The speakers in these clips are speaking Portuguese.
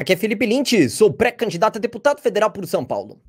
Aqui é Felipe Linte, sou pré-candidato a deputado federal por São Paulo.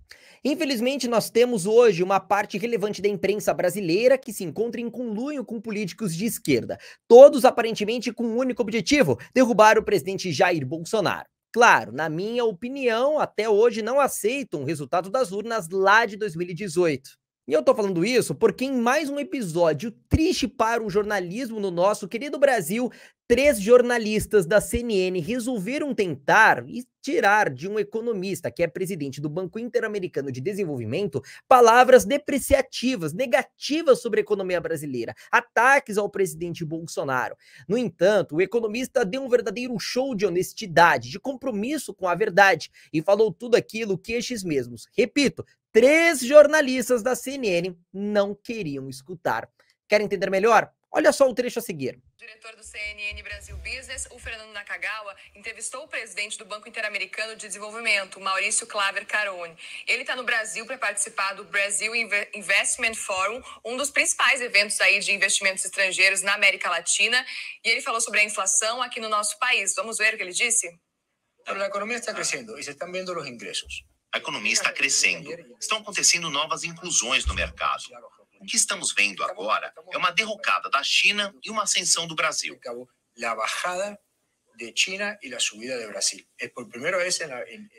Infelizmente, nós temos hoje uma parte relevante da imprensa brasileira que se encontra em conluio com políticos de esquerda, todos aparentemente com um único objetivo: derrubar o presidente Jair Bolsonaro. Claro, na minha opinião, até hoje não aceitam o resultado das urnas lá de 2018. E eu tô falando isso porque em mais um episódio triste para o jornalismo no nosso querido Brasil, três jornalistas da CNN resolveram tentar tirar de um economista que é presidente do Banco Interamericano de Desenvolvimento palavras depreciativas, negativas sobre a economia brasileira, ataques ao presidente Bolsonaro. No entanto, o economista deu um verdadeiro show de honestidade, de compromisso com a verdade e falou tudo aquilo que estes mesmos, repito, três jornalistas da CNN não queriam escutar. Quer entender melhor? Olha só o trecho a seguir. O diretor do CNN Brasil Business, o Fernando Nakagawa, entrevistou o presidente do Banco Interamericano de Desenvolvimento, Maurício Claver Carone. Ele está no Brasil para participar do Brasil Investment Forum, um dos principais eventos aí de investimentos estrangeiros na América Latina. E ele falou sobre a inflação aqui no nosso país. Vamos ver o que ele disse? Então, a economia está crescendo e vocês estão vendo os ingressos. A economia está crescendo. Estão acontecendo novas inclusões no mercado. O que estamos vendo agora é uma derrocada da China e uma ascensão do Brasil.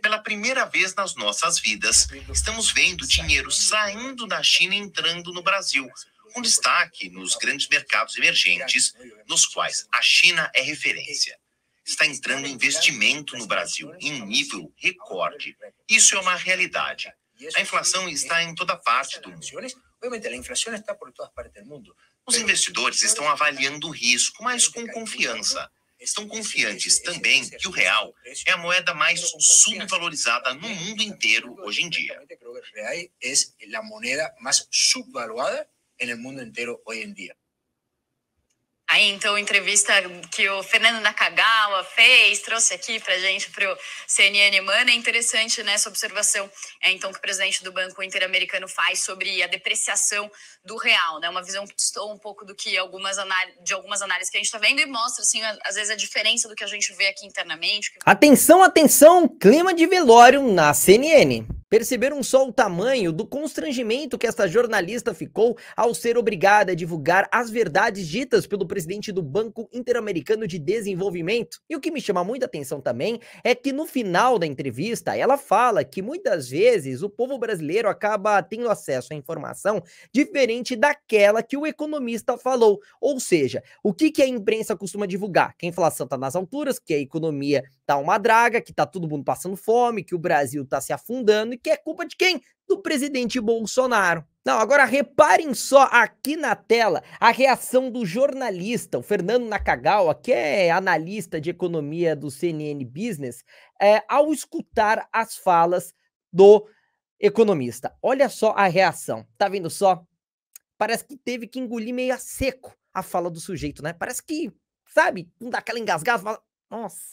Pela primeira vez nas nossas vidas, estamos vendo dinheiro saindo da China e entrando no Brasil, com destaque nos grandes mercados emergentes, nos quais a China é referência está entrando investimento no Brasil em nível recorde. Isso é uma realidade. A inflação está em toda parte do mundo. Os investidores estão avaliando o risco, mas com confiança. Estão confiantes também que o real é a moeda mais subvalorizada no mundo inteiro hoje em dia. O real é a moeda mais subvaluada no mundo inteiro hoje em dia. Aí, então, entrevista que o Fernando Nakagawa fez, trouxe aqui para gente, para o CNN Mano. é interessante né, essa observação, é, então, que o presidente do Banco Interamericano faz sobre a depreciação do real, né, uma visão que estou um pouco do que algumas de algumas análises que a gente está vendo e mostra, assim, às vezes a diferença do que a gente vê aqui internamente. Atenção, atenção, clima de velório na CNN. Perceberam só o tamanho do constrangimento que esta jornalista ficou ao ser obrigada a divulgar as verdades ditas pelo presidente do Banco Interamericano de Desenvolvimento. E o que me chama muita atenção também é que no final da entrevista ela fala que muitas vezes o povo brasileiro acaba tendo acesso à informação diferente daquela que o economista falou. Ou seja, o que, que a imprensa costuma divulgar? Que a inflação está nas alturas, que a economia está uma draga, que está todo mundo passando fome, que o Brasil está se afundando que é culpa de quem? Do presidente Bolsonaro. Não, agora reparem só aqui na tela a reação do jornalista, o Fernando Nakagawa, que é analista de economia do CNN Business, é, ao escutar as falas do economista. Olha só a reação, tá vendo só? Parece que teve que engolir meio a seco a fala do sujeito, né? Parece que, sabe, não dá aquela engasgada, fala, nossa.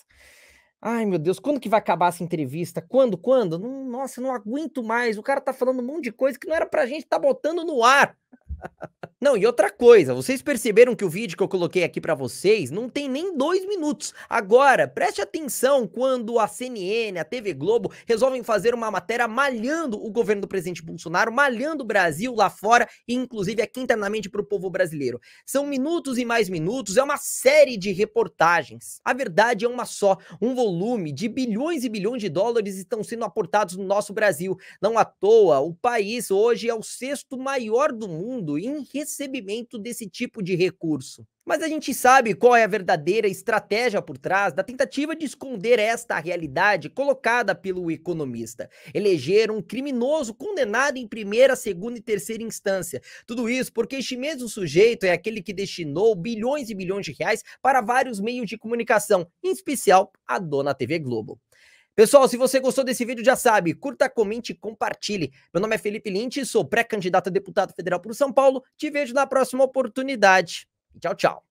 Ai, meu Deus, quando que vai acabar essa entrevista? Quando, quando? Não, nossa, não aguento mais. O cara tá falando um monte de coisa que não era pra gente estar tá botando no ar. Não, e outra coisa, vocês perceberam que o vídeo que eu coloquei aqui para vocês não tem nem dois minutos. Agora, preste atenção quando a CNN, a TV Globo resolvem fazer uma matéria malhando o governo do presidente Bolsonaro, malhando o Brasil lá fora e inclusive aqui internamente para o povo brasileiro. São minutos e mais minutos, é uma série de reportagens. A verdade é uma só, um volume de bilhões e bilhões de dólares estão sendo aportados no nosso Brasil. Não à toa, o país hoje é o sexto maior do mundo em recebimento desse tipo de recurso. Mas a gente sabe qual é a verdadeira estratégia por trás da tentativa de esconder esta realidade colocada pelo economista. Eleger um criminoso condenado em primeira, segunda e terceira instância. Tudo isso porque este mesmo sujeito é aquele que destinou bilhões e bilhões de reais para vários meios de comunicação, em especial a dona TV Globo. Pessoal, se você gostou desse vídeo, já sabe, curta, comente e compartilhe. Meu nome é Felipe Linte, sou pré-candidato a deputado federal por São Paulo. Te vejo na próxima oportunidade. Tchau, tchau.